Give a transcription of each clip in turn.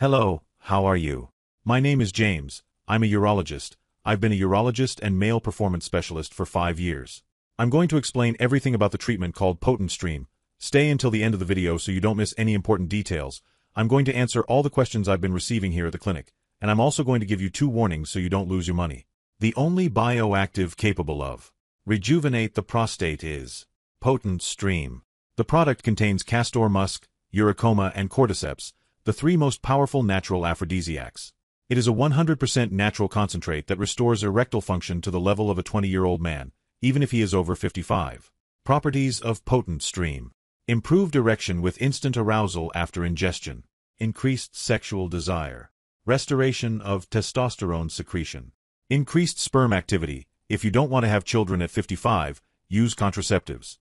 Hello, how are you? My name is James. I'm a urologist. I've been a urologist and male performance specialist for five years. I'm going to explain everything about the treatment called Potent Stream. Stay until the end of the video so you don't miss any important details. I'm going to answer all the questions I've been receiving here at the clinic, and I'm also going to give you two warnings so you don't lose your money. The only bioactive capable of rejuvenate the prostate is Potent Stream. The product contains castor musk, uricoma, and cordyceps, the three most powerful natural aphrodisiacs. It is a 100% natural concentrate that restores erectile function to the level of a 20-year-old man, even if he is over 55. Properties of Potent Stream Improved erection with instant arousal after ingestion. Increased sexual desire. Restoration of testosterone secretion. Increased sperm activity. If you don't want to have children at 55, use contraceptives.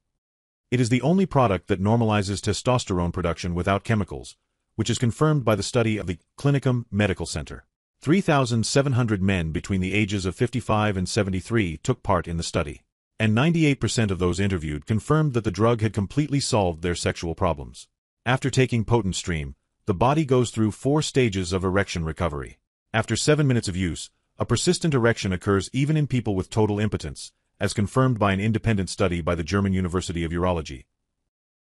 It is the only product that normalizes testosterone production without chemicals, which is confirmed by the study of the Clinicum Medical Center. 3,700 men between the ages of 55 and 73 took part in the study, and 98% of those interviewed confirmed that the drug had completely solved their sexual problems. After taking potent stream, the body goes through four stages of erection recovery. After seven minutes of use, a persistent erection occurs even in people with total impotence, as confirmed by an independent study by the German University of Urology.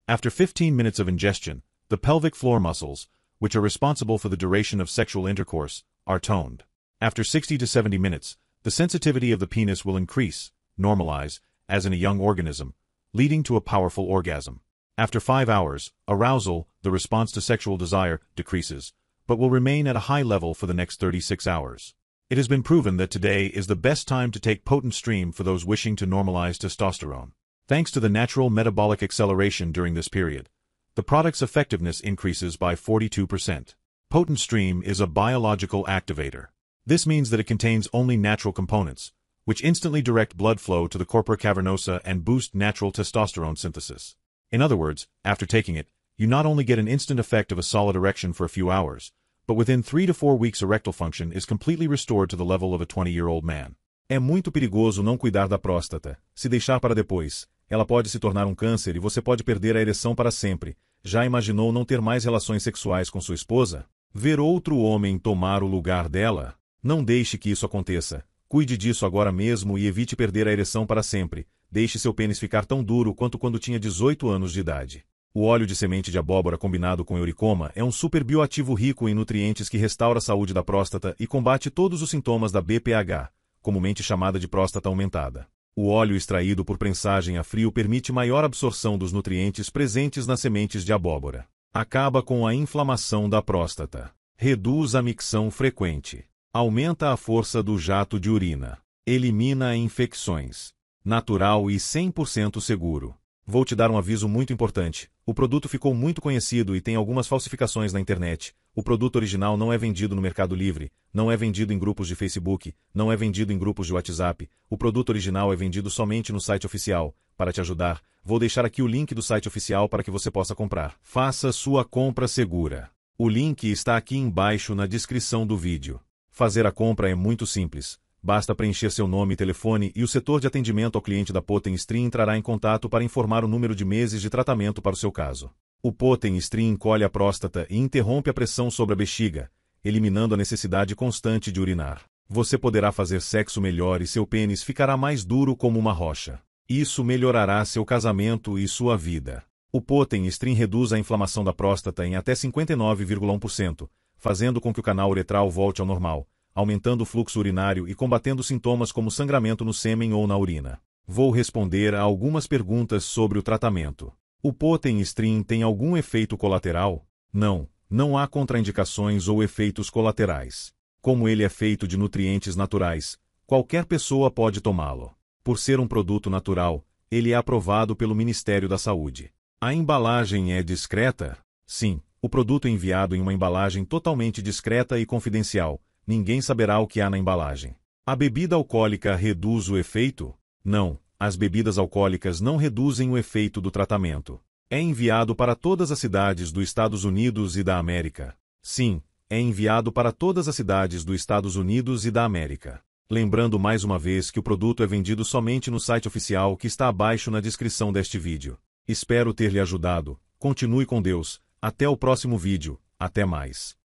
After 15 minutes of ingestion, the pelvic floor muscles, which are responsible for the duration of sexual intercourse, are toned. After 60 to 70 minutes, the sensitivity of the penis will increase, normalize, as in a young organism, leading to a powerful orgasm. After 5 hours, arousal, the response to sexual desire, decreases, but will remain at a high level for the next 36 hours. It has been proven that today is the best time to take potent stream for those wishing to normalize testosterone. Thanks to the natural metabolic acceleration during this period, the product's effectiveness increases by 42%. Potent Stream is a biological activator. This means that it contains only natural components, which instantly direct blood flow to the corpora cavernosa and boost natural testosterone synthesis. In other words, after taking it, you not only get an instant effect of a solid erection for a few hours, but within three to four weeks erectile function is completely restored to the level of a 20-year-old man. É muito perigoso não cuidar da próstata. Se deixar para depois, ela pode se tornar um câncer e você pode perder a ereção para sempre. Já imaginou não ter mais relações sexuais com sua esposa? Ver outro homem tomar o lugar dela? Não deixe que isso aconteça. Cuide disso agora mesmo e evite perder a ereção para sempre. Deixe seu pênis ficar tão duro quanto quando tinha 18 anos de idade. O óleo de semente de abóbora combinado com euricoma é um super bioativo rico em nutrientes que restaura a saúde da próstata e combate todos os sintomas da BPH, comumente chamada de próstata aumentada. O óleo extraído por prensagem a frio permite maior absorção dos nutrientes presentes nas sementes de abóbora. Acaba com a inflamação da próstata. Reduz a micção frequente. Aumenta a força do jato de urina. Elimina infecções. Natural e 100% seguro. Vou te dar um aviso muito importante. O produto ficou muito conhecido e tem algumas falsificações na internet. O produto original não é vendido no Mercado Livre, não é vendido em grupos de Facebook, não é vendido em grupos de WhatsApp. O produto original é vendido somente no site oficial. Para te ajudar, vou deixar aqui o link do site oficial para que você possa comprar. Faça sua compra segura. O link está aqui embaixo na descrição do vídeo. Fazer a compra é muito simples. Basta preencher seu nome e telefone e o setor de atendimento ao cliente da Poten Stream entrará em contato para informar o número de meses de tratamento para o seu caso. O Poten Stream encolhe a próstata e interrompe a pressão sobre a bexiga, eliminando a necessidade constante de urinar. Você poderá fazer sexo melhor e seu pênis ficará mais duro como uma rocha. Isso melhorará seu casamento e sua vida. O Poten Stream reduz a inflamação da próstata em até 59,1%, fazendo com que o canal uretral volte ao normal aumentando o fluxo urinário e combatendo sintomas como sangramento no sêmen ou na urina. Vou responder a algumas perguntas sobre o tratamento. O Potenstrin tem algum efeito colateral? Não, não há contraindicações ou efeitos colaterais. Como ele é feito de nutrientes naturais, qualquer pessoa pode tomá-lo. Por ser um produto natural, ele é aprovado pelo Ministério da Saúde. A embalagem é discreta? Sim, o produto é enviado em uma embalagem totalmente discreta e confidencial, ninguém saberá o que há na embalagem. A bebida alcoólica reduz o efeito? Não, as bebidas alcoólicas não reduzem o efeito do tratamento. É enviado para todas as cidades dos Estados Unidos e da América. Sim, é enviado para todas as cidades dos Estados Unidos e da América. Lembrando mais uma vez que o produto é vendido somente no site oficial que está abaixo na descrição deste vídeo. Espero ter lhe ajudado. Continue com Deus. Até o próximo vídeo. Até mais.